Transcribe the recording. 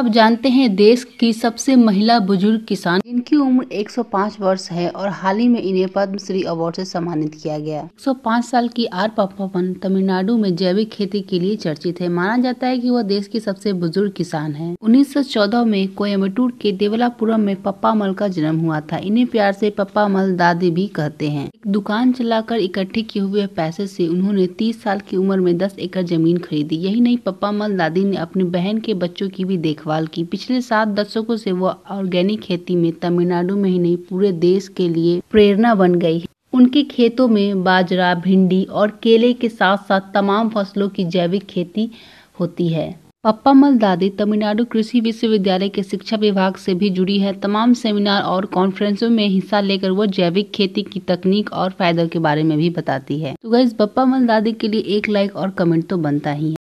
आप जानते हैं देश की सबसे महिला बुजुर्ग किसान इनकी उम्र 105 वर्ष है और हाल ही में इन्हें पद्मश्री अवार्ड से सम्मानित किया गया 105 साल की आर पप्पापन तमिलनाडु में जैविक खेती के लिए चर्चित है माना जाता है कि वह देश की सबसे बुजुर्ग किसान है 1914 में कोयम्बटूर के देवलापुरम में पप्पा मल का जन्म हुआ था इन्हें प्यार से मल दादी भी कहते हैं एक दुकान चलाकर इकट्ठे किए हुए पैसे से उन्होंने तीस साल की उम्र में दस एकड़ जमीन खरीदी यही नहीं पप्पा मल दादी ने अपनी बहन के बच्चों की भी देख देखभाल की पिछले सात दशकों से वह ऑर्गेनिक खेती में तमिलनाडु में ही नहीं पूरे देश के लिए प्रेरणा बन गई है उनके खेतों में बाजरा भिंडी और केले के साथ साथ तमाम फसलों की जैविक खेती होती है पप्पा मल दादी तमिलनाडु कृषि विश्वविद्यालय के शिक्षा विभाग से भी जुड़ी है तमाम सेमिनार और कॉन्फ्रेंसों में हिस्सा लेकर वो जैविक खेती की तकनीक और फायदों के बारे में भी बताती है तो पप्पा मल दादी के लिए एक लाइक और कमेंट तो बनता ही है